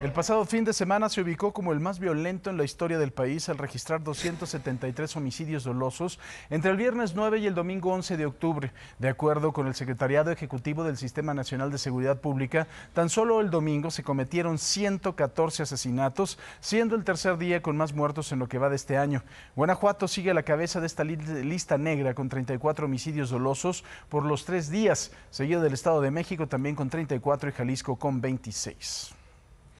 El pasado fin de semana se ubicó como el más violento en la historia del país al registrar 273 homicidios dolosos entre el viernes 9 y el domingo 11 de octubre. De acuerdo con el Secretariado Ejecutivo del Sistema Nacional de Seguridad Pública, tan solo el domingo se cometieron 114 asesinatos, siendo el tercer día con más muertos en lo que va de este año. Guanajuato sigue a la cabeza de esta lista negra con 34 homicidios dolosos por los tres días, seguido del Estado de México también con 34 y Jalisco con 26.